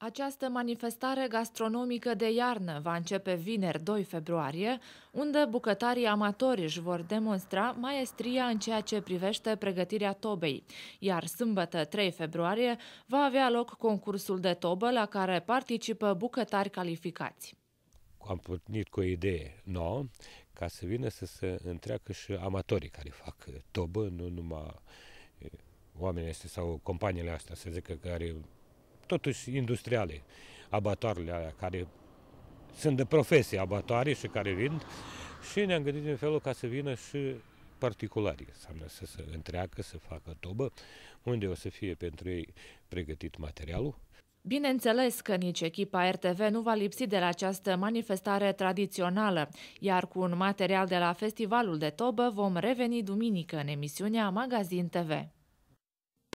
Această manifestare gastronomică de iarnă va începe vineri 2 februarie, unde bucătarii amatori își vor demonstra maestria în ceea ce privește pregătirea tobei, iar sâmbătă 3 februarie va avea loc concursul de tobă la care participă bucătari calificați. Am pornit cu o idee nouă ca să vină să se întreacă și amatorii care fac uh, tobă, nu numai uh, oamenii astea sau companiile astea, să zică, care totuși industriale, abatoarele alea care sunt de profesie abatoare și care vin și ne-am gândit în felul ca să vină și particulari, înseamnă să se întreacă, să facă tobă, unde o să fie pentru ei pregătit materialul. Bineînțeles că nici echipa RTV nu va lipsi de la această manifestare tradițională, iar cu un material de la Festivalul de Tobă vom reveni duminică în emisiunea Magazin TV.